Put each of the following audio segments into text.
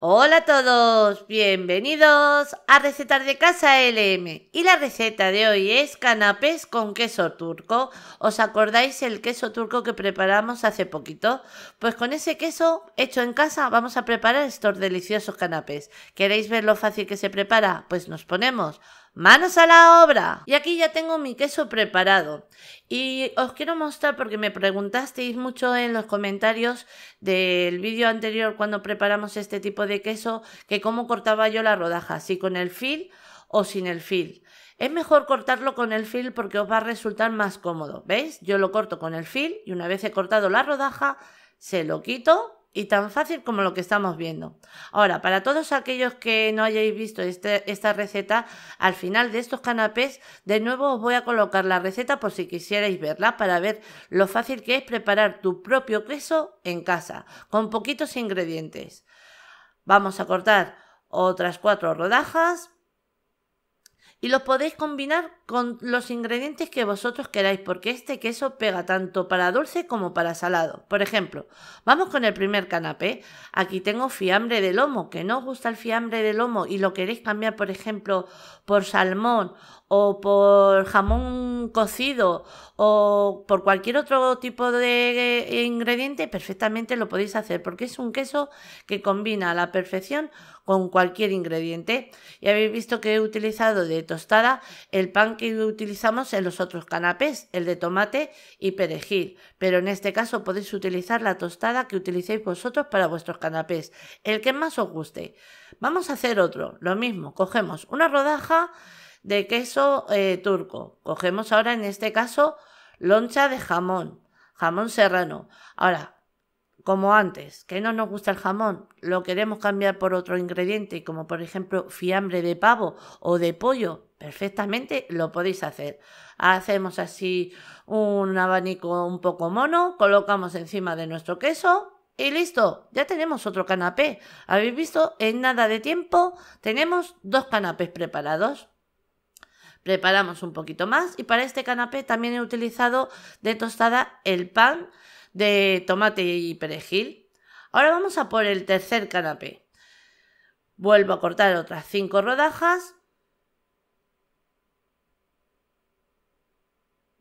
Hola a todos, bienvenidos a Recetas de Casa LM y la receta de hoy es canapés con queso turco. ¿Os acordáis el queso turco que preparamos hace poquito? Pues con ese queso hecho en casa vamos a preparar estos deliciosos canapés. ¿Queréis ver lo fácil que se prepara? Pues nos ponemos ¡Manos a la obra! Y aquí ya tengo mi queso preparado. Y os quiero mostrar, porque me preguntasteis mucho en los comentarios del vídeo anterior cuando preparamos este tipo de queso, que cómo cortaba yo la rodaja, si con el fil o sin el fil. Es mejor cortarlo con el fil porque os va a resultar más cómodo, ¿veis? Yo lo corto con el fil y una vez he cortado la rodaja, se lo quito y tan fácil como lo que estamos viendo. Ahora, para todos aquellos que no hayáis visto este, esta receta, al final de estos canapés, de nuevo os voy a colocar la receta por si quisierais verla para ver lo fácil que es preparar tu propio queso en casa, con poquitos ingredientes. Vamos a cortar otras cuatro rodajas, y los podéis combinar con los ingredientes que vosotros queráis, porque este queso pega tanto para dulce como para salado. Por ejemplo, vamos con el primer canapé. Aquí tengo fiambre de lomo, que no os gusta el fiambre de lomo y lo queréis cambiar, por ejemplo, por salmón o por jamón cocido o por cualquier otro tipo de eh, ingrediente, perfectamente lo podéis hacer porque es un queso que combina a la perfección con cualquier ingrediente. Y habéis visto que he utilizado de tostada el pan que utilizamos en los otros canapés, el de tomate y perejil pero en este caso podéis utilizar la tostada que utilicéis vosotros para vuestros canapés, el que más os guste. Vamos a hacer otro, lo mismo, cogemos una rodaja de queso eh, turco, cogemos ahora en este caso loncha de jamón, jamón serrano. Ahora, como antes, que no nos gusta el jamón, lo queremos cambiar por otro ingrediente, como por ejemplo fiambre de pavo o de pollo, perfectamente lo podéis hacer. Hacemos así un abanico un poco mono, colocamos encima de nuestro queso y listo, ya tenemos otro canapé. Habéis visto, en nada de tiempo tenemos dos canapés preparados. Preparamos un poquito más y para este canapé también he utilizado de tostada el pan de tomate y perejil. Ahora vamos a por el tercer canapé. Vuelvo a cortar otras 5 rodajas.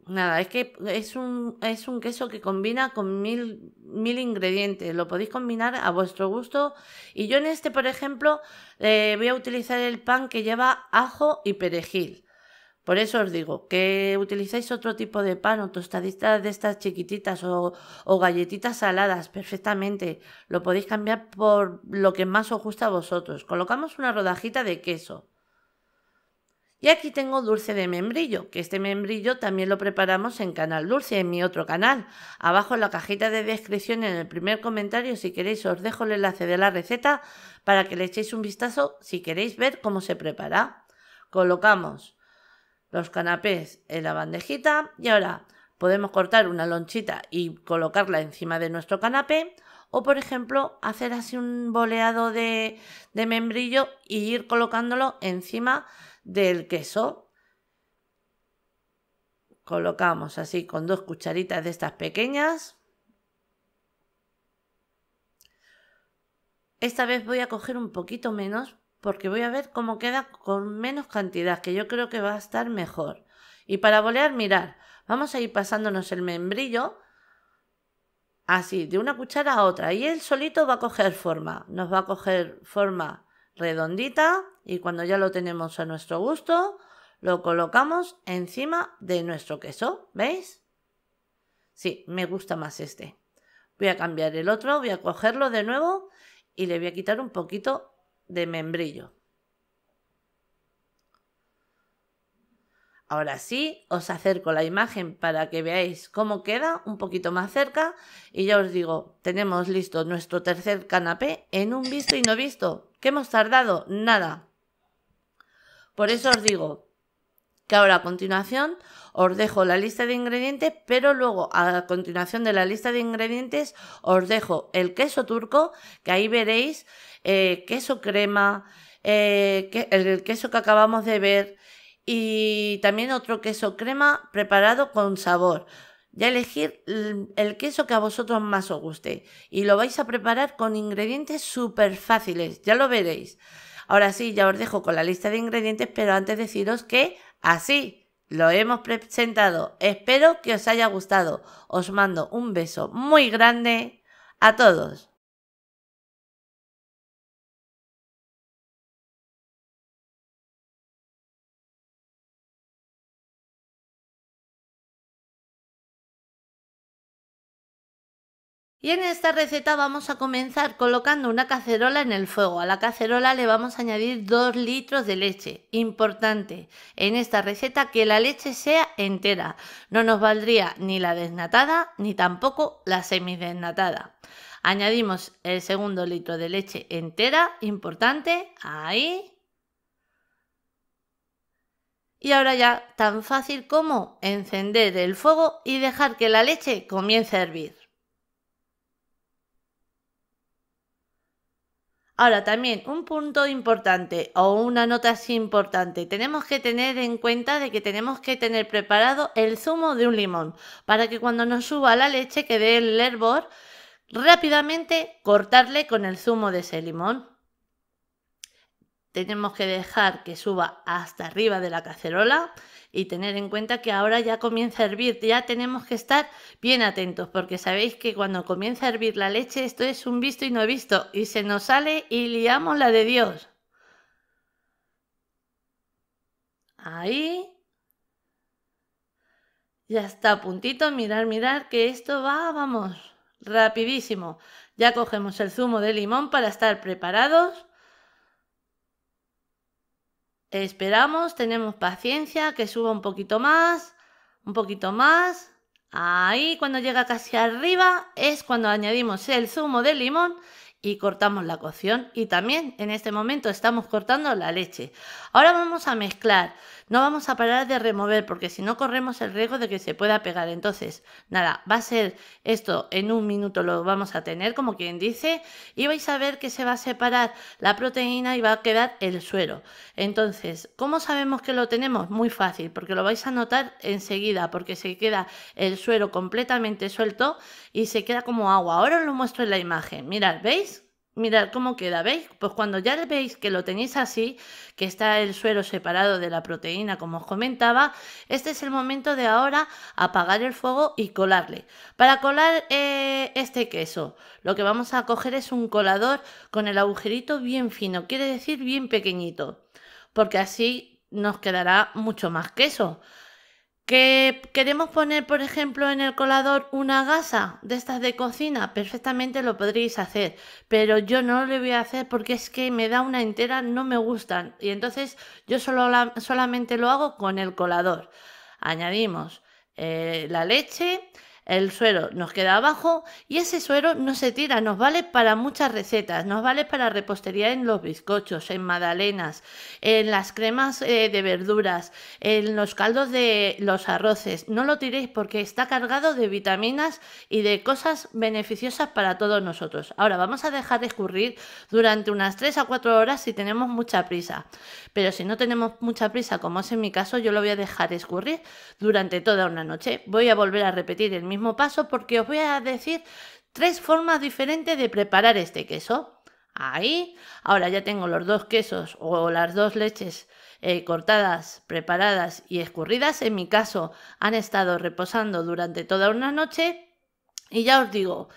Nada, es que es un, es un queso que combina con mil, mil, ingredientes. Lo podéis combinar a vuestro gusto. Y yo en este, por ejemplo, eh, voy a utilizar el pan que lleva ajo y perejil. Por eso os digo que utilizáis otro tipo de pan o tostaditas de estas chiquititas o, o, galletitas saladas perfectamente. Lo podéis cambiar por lo que más os gusta a vosotros. Colocamos una rodajita de queso. Y aquí tengo dulce de membrillo, que este membrillo también lo preparamos en Canal Dulce, en mi otro canal. Abajo en la cajita de descripción, en el primer comentario, si queréis, os dejo el enlace de la receta para que le echéis un vistazo si queréis ver cómo se prepara. Colocamos los canapés en la bandejita y ahora podemos cortar una lonchita y colocarla encima de nuestro canapé o por ejemplo hacer así un boleado de, membrillo y ir colocándolo encima del queso. Colocamos así con dos cucharitas de estas pequeñas. Esta vez voy a coger un poquito menos porque voy a ver cómo queda con menos cantidad, que yo creo que va a estar mejor. Y para bolear, mirar, vamos a ir pasándonos el membrillo así, de una cuchara a otra, y él solito va a coger forma, nos va a coger forma redondita y cuando ya lo tenemos a nuestro gusto, lo colocamos encima de nuestro queso, ¿veis? Sí, me gusta más este. Voy a cambiar el otro, voy a cogerlo de nuevo y le voy a quitar un poquito de membrillo. Ahora sí, os acerco la imagen para que veáis cómo queda un poquito más cerca y ya os digo, tenemos listo nuestro tercer canapé en un visto y no visto, que hemos tardado nada. Por eso os digo, que ahora a continuación os dejo la lista de ingredientes, pero luego a continuación de la lista de ingredientes os dejo el queso turco, que ahí veréis eh, queso crema, eh, el queso que acabamos de ver y también otro queso crema preparado con sabor. Ya elegir el, el queso que a vosotros más os guste y lo vais a preparar con ingredientes súper fáciles, ya lo veréis. Ahora sí, ya os dejo con la lista de ingredientes, pero antes deciros que así lo hemos presentado. Espero que os haya gustado. Os mando un beso muy grande a todos. Y en esta receta vamos a comenzar colocando una cacerola en el fuego. A la cacerola le vamos a añadir 2 litros de leche. Importante en esta receta que la leche sea entera. No nos valdría ni la desnatada ni tampoco la semidesnatada. Añadimos el segundo litro de leche entera, importante, ahí. Y ahora ya tan fácil como encender el fuego y dejar que la leche comience a hervir. Ahora también un punto importante o una nota así importante, tenemos que tener en cuenta de que tenemos que tener preparado el zumo de un limón para que cuando nos suba la leche que dé el hervor, rápidamente cortarle con el zumo de ese limón. Tenemos que dejar que suba hasta arriba de la cacerola y tener en cuenta que ahora ya comienza a hervir, ya tenemos que estar bien atentos porque sabéis que cuando comienza a hervir la leche esto es un visto y no visto y se nos sale y liamos la de Dios. Ahí. Ya está a puntito, mirar, mirar que esto va, vamos, rapidísimo. Ya cogemos el zumo de limón para estar preparados Esperamos, tenemos paciencia, que suba un poquito más, un poquito más. Ahí cuando llega casi arriba es cuando añadimos el zumo de limón y cortamos la cocción. Y también en este momento estamos cortando la leche. Ahora vamos a mezclar no vamos a parar de remover porque si no corremos el riesgo de que se pueda pegar. Entonces, nada, va a ser esto en un minuto lo vamos a tener, como quien dice, y vais a ver que se va a separar la proteína y va a quedar el suero. Entonces, ¿cómo sabemos que lo tenemos? Muy fácil, porque lo vais a notar enseguida, porque se queda el suero completamente suelto y se queda como agua. Ahora os lo muestro en la imagen. Mirad, ¿veis? mirad cómo queda, ¿veis? Pues cuando ya veis que lo tenéis así, que está el suelo separado de la proteína, como os comentaba, este es el momento de ahora apagar el fuego y colarle. Para colar eh, este queso, lo que vamos a coger es un colador con el agujerito bien fino, quiere decir bien pequeñito, porque así nos quedará mucho más queso. ¿Que queremos poner, por ejemplo, en el colador una gasa de estas de cocina? Perfectamente lo podréis hacer, pero yo no lo voy a hacer porque es que me da una entera, no me gustan. Y entonces yo solo solamente lo hago con el colador. Añadimos eh, la leche, el suero nos queda abajo y ese suero no se tira, nos vale para muchas recetas, nos vale para repostería en los bizcochos, en magdalenas, en las cremas eh, de verduras, en los caldos de los arroces. No lo tiréis porque está cargado de vitaminas y de cosas beneficiosas para todos nosotros. Ahora vamos a dejar escurrir durante unas 3 a 4 horas si tenemos mucha prisa. Pero si no tenemos mucha prisa, como es en mi caso, yo lo voy a dejar escurrir durante toda una noche. Voy a volver a repetir el mismo mismo paso porque os voy a decir tres formas diferentes de preparar este queso. Ahí, ahora ya tengo los dos quesos o las dos leches eh, cortadas, preparadas y escurridas. En mi caso han estado reposando durante toda una noche y ya os digo,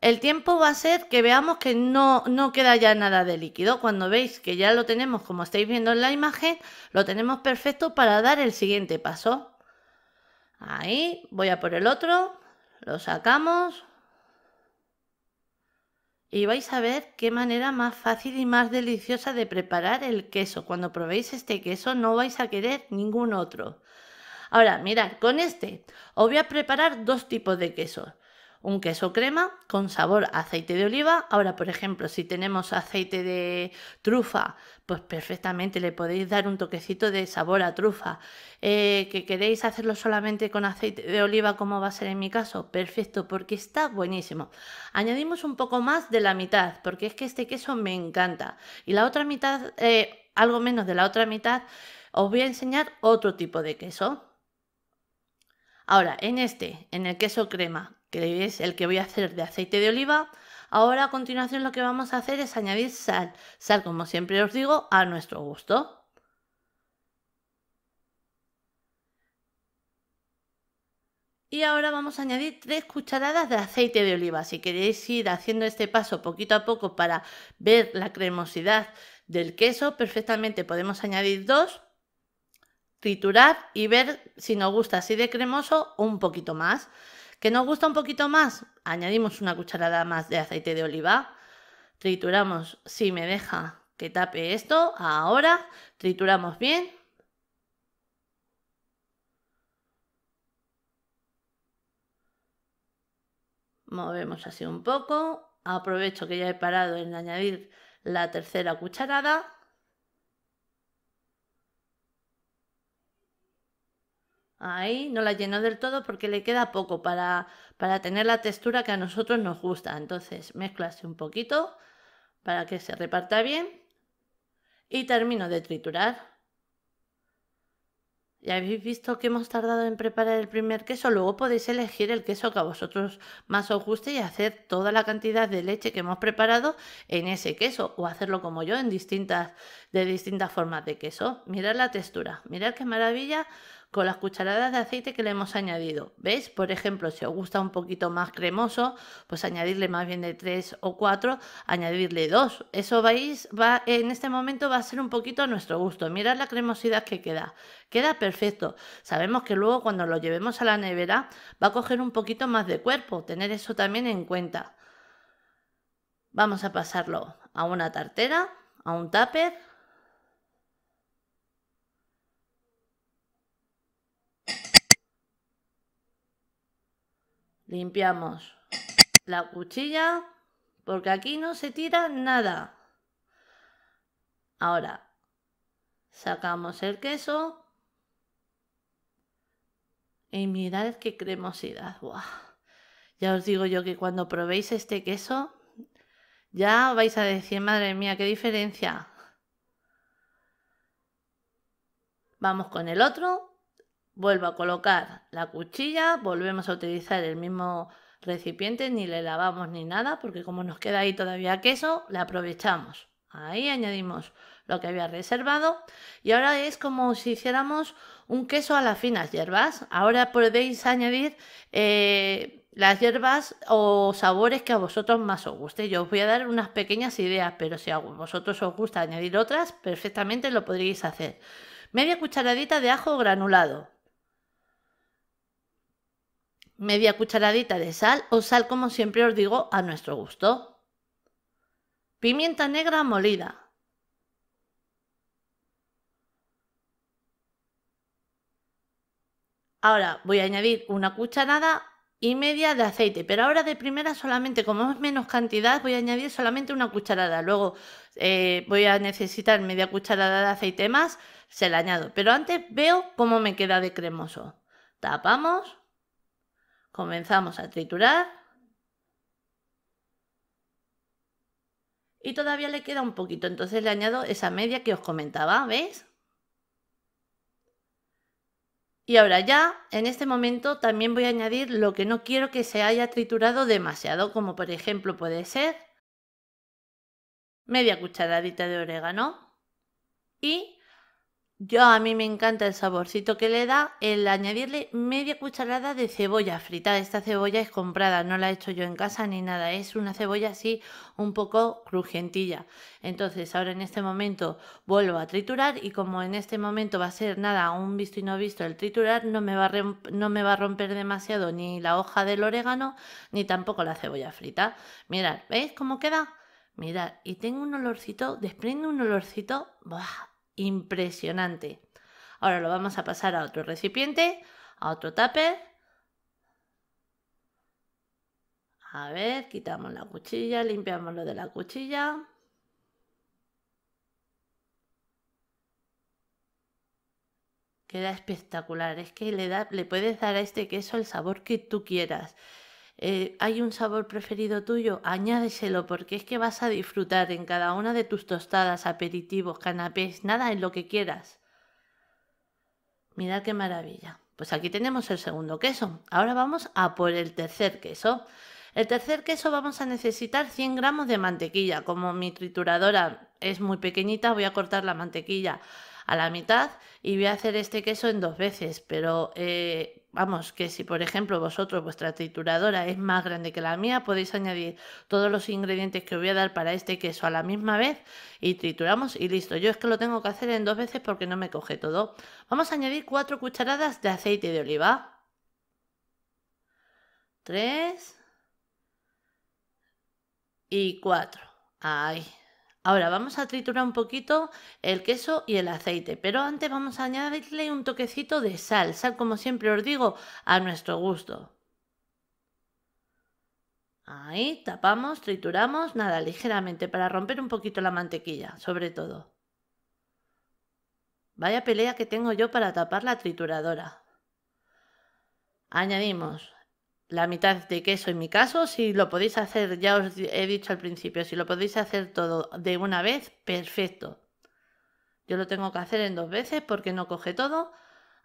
el tiempo va a ser que veamos que no, no queda ya nada de líquido. Cuando veis que ya lo tenemos como estáis viendo en la imagen, lo tenemos perfecto para dar el siguiente paso. Ahí, voy a por el otro, lo sacamos. Y vais a ver qué manera más fácil y más deliciosa de preparar el queso. Cuando probéis este queso no vais a querer ningún otro. Ahora, mirad, con este os voy a preparar dos tipos de queso un queso crema con sabor a aceite de oliva. Ahora, por ejemplo, si tenemos aceite de trufa, pues perfectamente le podéis dar un toquecito de sabor a trufa. Eh, que queréis hacerlo solamente con aceite de oliva, como va a ser en mi caso, perfecto, porque está buenísimo. Añadimos un poco más de la mitad, porque es que este queso me encanta. Y la otra mitad, eh, algo menos de la otra mitad, os voy a enseñar otro tipo de queso. Ahora, en este, en el queso crema, que es el que voy a hacer de aceite de oliva. Ahora a continuación lo que vamos a hacer es añadir sal, sal como siempre os digo, a nuestro gusto. Y ahora vamos a añadir 3 cucharadas de aceite de oliva. Si queréis ir haciendo este paso poquito a poco para ver la cremosidad del queso, perfectamente podemos añadir 2, triturar y ver si nos gusta así de cremoso o un poquito más. ¿Que nos gusta un poquito más? Añadimos una cucharada más de aceite de oliva. Trituramos, si me deja que tape esto, ahora trituramos bien. Movemos así un poco. Aprovecho que ya he parado en añadir la tercera cucharada Ahí no la lleno del todo porque le queda poco para, tener la textura que a nosotros nos gusta. Entonces mezclase un poquito para que se reparta bien y termino de triturar. Ya habéis visto que hemos tardado en preparar el primer queso, luego podéis elegir el queso que a vosotros más os guste y hacer toda la cantidad de leche que hemos preparado en ese queso o hacerlo como yo en distintas de distintas formas de queso. Mirad la textura, mirad qué maravilla con las cucharadas de aceite que le hemos añadido. ¿Veis? Por ejemplo, si os gusta un poquito más cremoso, pues añadirle más bien de tres o cuatro añadirle dos Eso vais, va, en este momento va a ser un poquito a nuestro gusto. Mirad la cremosidad que queda. Queda perfecto. Sabemos que luego cuando lo llevemos a la nevera va a coger un poquito más de cuerpo. Tener eso también en cuenta. Vamos a pasarlo a una tartera, a un tupper Limpiamos la cuchilla porque aquí no se tira nada. Ahora, sacamos el queso. Y mirad qué cremosidad. Ya os digo yo que cuando probéis este queso, ya vais a decir, madre mía, qué diferencia. Vamos con el otro. Vuelvo a colocar la cuchilla, volvemos a utilizar el mismo recipiente, ni le lavamos ni nada, porque como nos queda ahí todavía queso, le aprovechamos. Ahí añadimos lo que había reservado y ahora es como si hiciéramos un queso a las finas hierbas. Ahora podéis añadir eh, las hierbas o sabores que a vosotros más os guste. Yo os voy a dar unas pequeñas ideas, pero si a vosotros os gusta añadir otras, perfectamente lo podríais hacer. Media cucharadita de ajo granulado, media cucharadita de sal o sal como siempre os digo a nuestro gusto. Pimienta negra molida. Ahora voy a añadir una cucharada y media de aceite, pero ahora de primera solamente, como es menos cantidad, voy a añadir solamente una cucharada. Luego eh, voy a necesitar media cucharada de aceite más, se la añado. Pero antes veo cómo me queda de cremoso. Tapamos Comenzamos a triturar. Y todavía le queda un poquito, entonces le añado esa media que os comentaba, ¿veis? Y ahora ya, en este momento, también voy a añadir lo que no quiero que se haya triturado demasiado, como por ejemplo puede ser media cucharadita de orégano y yo a mí me encanta el saborcito que le da el añadirle media cucharada de cebolla frita. Esta cebolla es comprada, no la he hecho yo en casa ni nada. Es una cebolla así un poco crujientilla. Entonces ahora en este momento vuelvo a triturar y como en este momento va a ser nada, un visto y no visto el triturar, no me va a, no me va a romper demasiado ni la hoja del orégano ni tampoco la cebolla frita. Mirad, ¿veis cómo queda? Mirad, y tengo un olorcito, desprende un olorcito impresionante. Ahora lo vamos a pasar a otro recipiente, a otro tupper. A ver, quitamos la cuchilla, limpiamos lo de la cuchilla. Queda espectacular, es que le, da, le puedes dar a este queso el sabor que tú quieras. Eh, hay un sabor preferido tuyo, añádeselo porque es que vas a disfrutar en cada una de tus tostadas, aperitivos, canapés, nada en lo que quieras. Mirad qué maravilla. Pues aquí tenemos el segundo queso. Ahora vamos a por el tercer queso. El tercer queso vamos a necesitar 100 gramos de mantequilla. Como mi trituradora es muy pequeñita, voy a cortar la mantequilla a la mitad y voy a hacer este queso en dos veces, pero eh, vamos, que si por ejemplo vosotros, vuestra trituradora es más grande que la mía, podéis añadir todos los ingredientes que os voy a dar para este queso a la misma vez y trituramos y listo. Yo es que lo tengo que hacer en dos veces porque no me coge todo. Vamos a añadir cuatro cucharadas de aceite de oliva. 3 y 4. Ahí. Ahora vamos a triturar un poquito el queso y el aceite, pero antes vamos a añadirle un toquecito de sal, sal como siempre os digo, a nuestro gusto. Ahí, tapamos, trituramos, nada, ligeramente, para romper un poquito la mantequilla, sobre todo. Vaya pelea que tengo yo para tapar la trituradora. Añadimos la mitad de queso en mi caso, si lo podéis hacer, ya os he dicho al principio, si lo podéis hacer todo de una vez, perfecto. Yo lo tengo que hacer en dos veces porque no coge todo.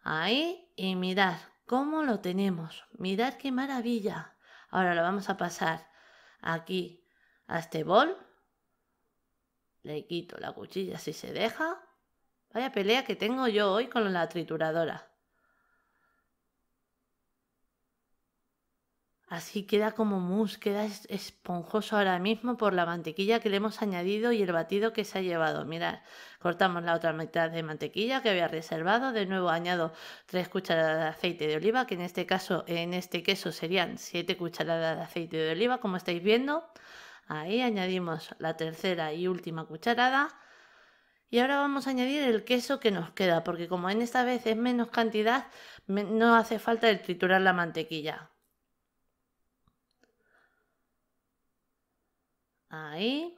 Ahí y mirad cómo lo tenemos. Mirad qué maravilla. Ahora lo vamos a pasar aquí a este bol. Le quito la cuchilla si se deja. Vaya pelea que tengo yo hoy con la trituradora. Así queda como mousse, queda esponjoso ahora mismo por la mantequilla que le hemos añadido y el batido que se ha llevado. Mirad, cortamos la otra mitad de mantequilla que había reservado. De nuevo añado 3 cucharadas de aceite de oliva, que en este caso, en este queso serían 7 cucharadas de aceite de oliva, como estáis viendo. Ahí añadimos la tercera y última cucharada. Y ahora vamos a añadir el queso que nos queda, porque como en esta vez es menos cantidad, no hace falta triturar la mantequilla. Ahí.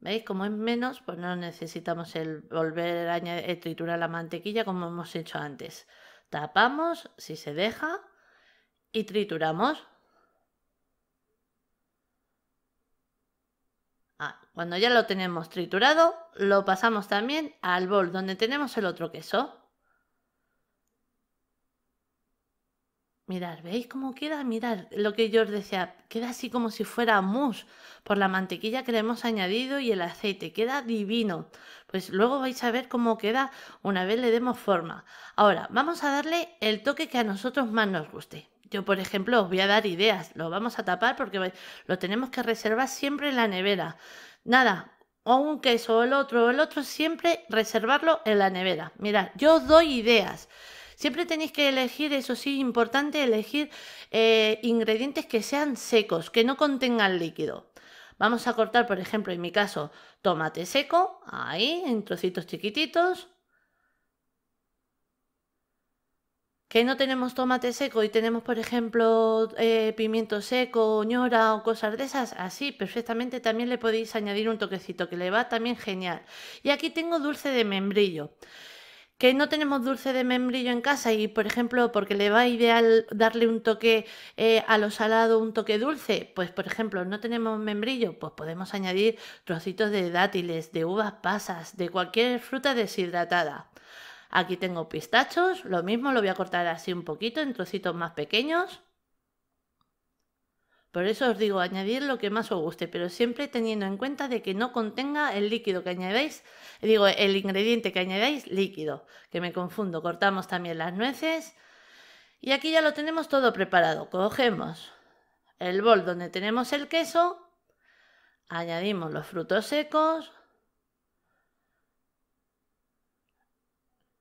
¿Veis? Como es menos, pues no necesitamos el volver a eh, triturar la mantequilla como hemos hecho antes. Tapamos, si se deja, y trituramos. Ah, cuando ya lo tenemos triturado, lo pasamos también al bol donde tenemos el otro queso. Mirad, ¿veis cómo queda? mirad lo que yo os decía, queda así como si fuera mousse por la mantequilla que le hemos añadido y el aceite, queda divino. Pues luego vais a ver cómo queda una vez le demos forma. Ahora, vamos a darle el toque que a nosotros más nos guste. Yo, por ejemplo, os voy a dar ideas, lo vamos a tapar porque lo tenemos que reservar siempre en la nevera. Nada, o un queso, o el otro, o el otro, siempre reservarlo en la nevera. Mirad, yo os doy ideas. Siempre tenéis que elegir, eso sí, importante, elegir eh, ingredientes que sean secos, que no contengan líquido. Vamos a cortar, por ejemplo, en mi caso, tomate seco, ahí, en trocitos chiquititos. Que no tenemos tomate seco y tenemos, por ejemplo, eh, pimiento seco, ñora o cosas de esas, así perfectamente también le podéis añadir un toquecito que le va también genial. Y aquí tengo dulce de membrillo que no tenemos dulce de membrillo en casa y, por ejemplo, porque le va ideal darle un toque eh, a lo salado, un toque dulce, pues, por ejemplo, no tenemos membrillo, pues podemos añadir trocitos de dátiles, de uvas pasas, de cualquier fruta deshidratada. Aquí tengo pistachos, lo mismo lo voy a cortar así un poquito en trocitos más pequeños. Por eso os digo, añadir lo que más os guste, pero siempre teniendo en cuenta de que no contenga el líquido que añadáis, digo, el ingrediente que añadáis, líquido, que me confundo. Cortamos también las nueces y aquí ya lo tenemos todo preparado. Cogemos el bol donde tenemos el queso, añadimos los frutos secos,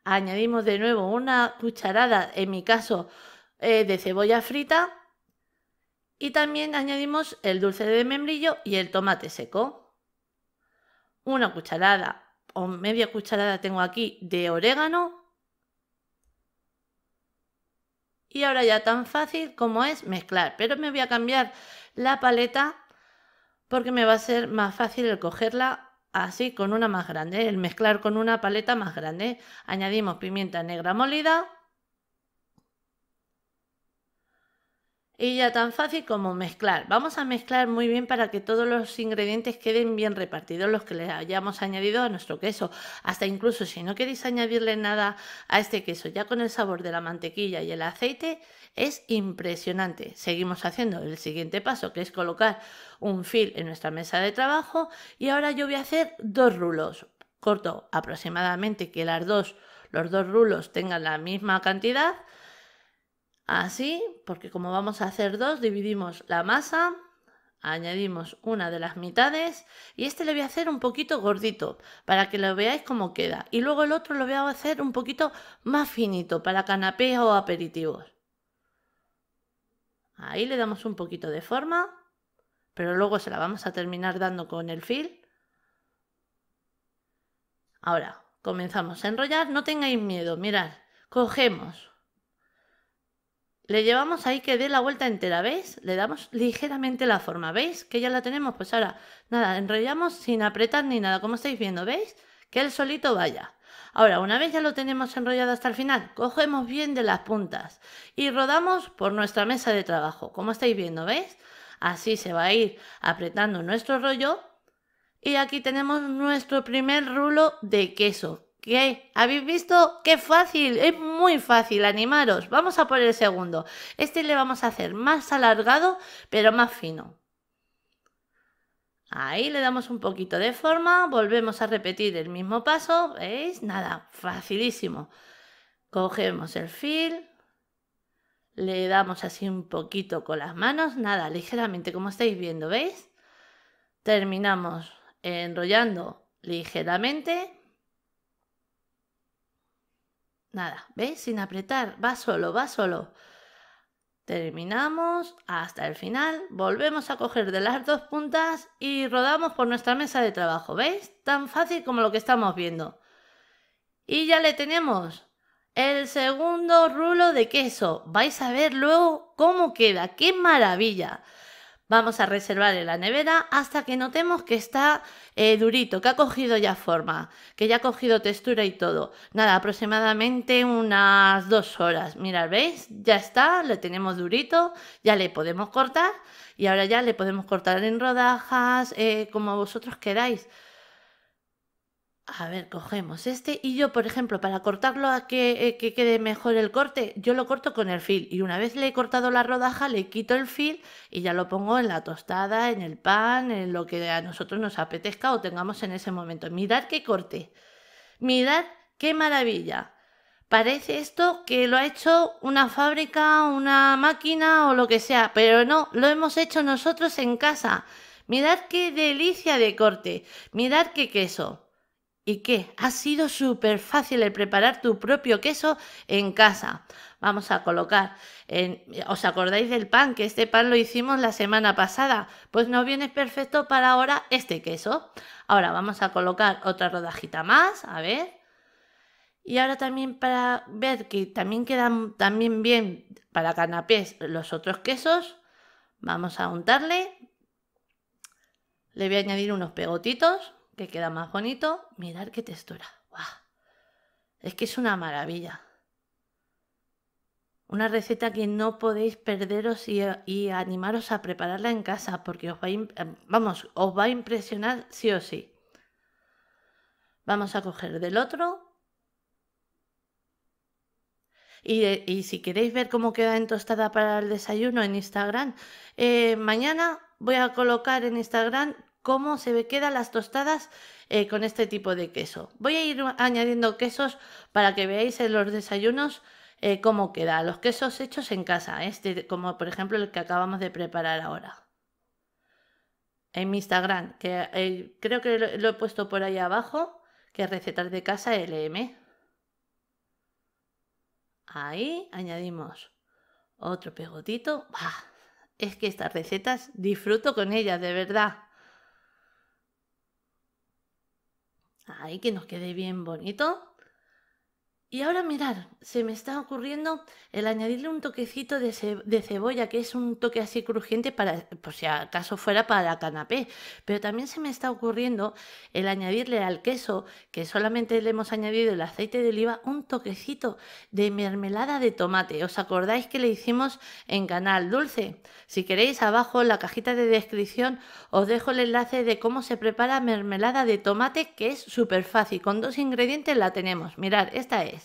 añadimos de nuevo una cucharada, en mi caso, eh, de cebolla frita y también añadimos el dulce de membrillo y el tomate seco. Una cucharada o media cucharada tengo aquí de orégano. Y ahora ya tan fácil como es mezclar, pero me voy a cambiar la paleta porque me va a ser más fácil el cogerla así con una más grande, el mezclar con una paleta más grande. Añadimos pimienta negra molida, Y ya tan fácil como mezclar. Vamos a mezclar muy bien para que todos los ingredientes queden bien repartidos, los que le hayamos añadido a nuestro queso. Hasta incluso si no queréis añadirle nada a este queso, ya con el sabor de la mantequilla y el aceite, es impresionante. Seguimos haciendo el siguiente paso, que es colocar un fil en nuestra mesa de trabajo. Y ahora yo voy a hacer dos rulos. Corto aproximadamente que las dos, los dos rulos tengan la misma cantidad Así, porque como vamos a hacer dos, dividimos la masa, añadimos una de las mitades y este le voy a hacer un poquito gordito para que lo veáis cómo queda. Y luego el otro lo voy a hacer un poquito más finito para canapés o aperitivos. Ahí le damos un poquito de forma, pero luego se la vamos a terminar dando con el fil. Ahora, comenzamos a enrollar. No tengáis miedo, mirad, cogemos le llevamos ahí que dé la vuelta entera, ¿veis? Le damos ligeramente la forma, ¿veis? Que ya la tenemos, pues ahora, nada, enrollamos sin apretar ni nada, como estáis viendo, ¿veis? Que el solito vaya. Ahora, una vez ya lo tenemos enrollado hasta el final, cogemos bien de las puntas y rodamos por nuestra mesa de trabajo, como estáis viendo, ¿veis? Así se va a ir apretando nuestro rollo y aquí tenemos nuestro primer rulo de queso, ¿Qué? ¿Habéis visto? ¡Qué fácil! Es muy fácil, animaros. Vamos a por el segundo. Este le vamos a hacer más alargado, pero más fino. Ahí le damos un poquito de forma, volvemos a repetir el mismo paso, ¿veis? Nada, facilísimo. Cogemos el fil, le damos así un poquito con las manos, nada, ligeramente, como estáis viendo, ¿veis? Terminamos enrollando ligeramente Nada, veis Sin apretar, va solo, va solo. Terminamos hasta el final, volvemos a coger de las dos puntas y rodamos por nuestra mesa de trabajo, ¿veis? Tan fácil como lo que estamos viendo. Y ya le tenemos el segundo rulo de queso. Vais a ver luego cómo queda, qué maravilla. Vamos a reservar en la nevera hasta que notemos que está eh, durito, que ha cogido ya forma, que ya ha cogido textura y todo. Nada, aproximadamente unas dos horas. Mirad, ¿veis? Ya está, lo tenemos durito, ya le podemos cortar y ahora ya le podemos cortar en rodajas, eh, como vosotros queráis. A ver, cogemos este y yo, por ejemplo, para cortarlo a eh, que, quede mejor el corte, yo lo corto con el fil y una vez le he cortado la rodaja, le quito el fil y ya lo pongo en la tostada, en el pan, en lo que a nosotros nos apetezca o tengamos en ese momento. Mirad qué corte, mirad qué maravilla. Parece esto que lo ha hecho una fábrica, una máquina o lo que sea, pero no, lo hemos hecho nosotros en casa. Mirad qué delicia de corte, mirad qué queso. ¿Y qué? Ha sido súper fácil el preparar tu propio queso en casa. Vamos a colocar, en, ¿os acordáis del pan? Que este pan lo hicimos la semana pasada. Pues nos viene perfecto para ahora este queso. Ahora vamos a colocar otra rodajita más, a ver. Y ahora también para ver que también quedan también bien para canapés los otros quesos, vamos a untarle. Le voy a añadir unos pegotitos que queda más bonito. mirar qué textura. Es que es una maravilla. Una receta que no podéis perderos y, animaros a prepararla en casa porque os va, a, em, vamos, os va a impresionar sí o sí. Vamos a coger del otro. Y, si queréis ver cómo queda en tostada para el desayuno en Instagram, eh, mañana voy a colocar en Instagram cómo se ve quedan las tostadas eh, con este tipo de queso. Voy a ir añadiendo quesos para que veáis en los desayunos eh, cómo queda. Los quesos hechos en casa, este, como por ejemplo el que acabamos de preparar ahora. En mi Instagram, que eh, creo que lo, he puesto por ahí abajo, que es recetas de casa LM. Ahí añadimos otro pegotito. ¡Bah! Es que estas recetas disfruto con ellas, de verdad. Ahí que nos quede bien bonito. Y ahora mirad, se me está ocurriendo el añadirle un toquecito de, cebolla, que es un toque así crujiente para, por si acaso fuera para canapé. Pero también se me está ocurriendo el añadirle al queso, que solamente le hemos añadido el aceite de oliva, un toquecito de mermelada de tomate. ¿Os acordáis que le hicimos en Canal Dulce? Si queréis, abajo en la cajita de descripción os dejo el enlace de cómo se prepara mermelada de tomate, que es súper fácil. Con dos ingredientes la tenemos. Mirad, esta es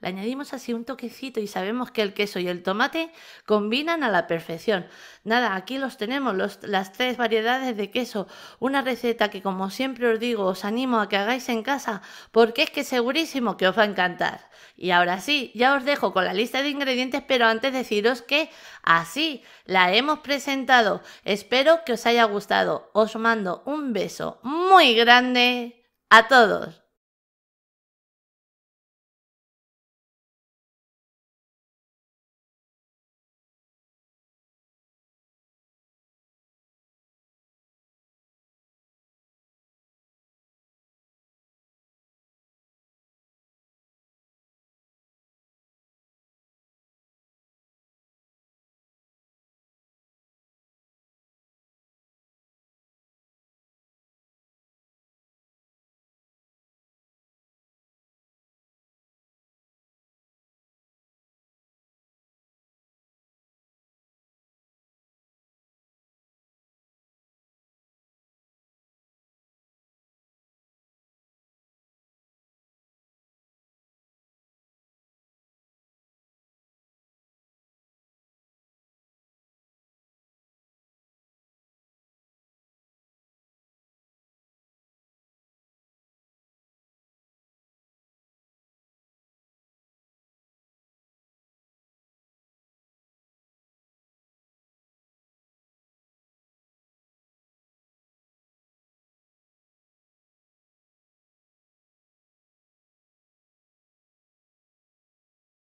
le añadimos así un toquecito y sabemos que el queso y el tomate combinan a la perfección. Nada, aquí los tenemos, las tres variedades de queso. Una receta que como siempre os digo, os animo a que hagáis en casa porque es que segurísimo que os va a encantar. Y ahora sí, ya os dejo con la lista de ingredientes, pero antes deciros que así la hemos presentado. Espero que os haya gustado. Os mando un beso muy grande a todos.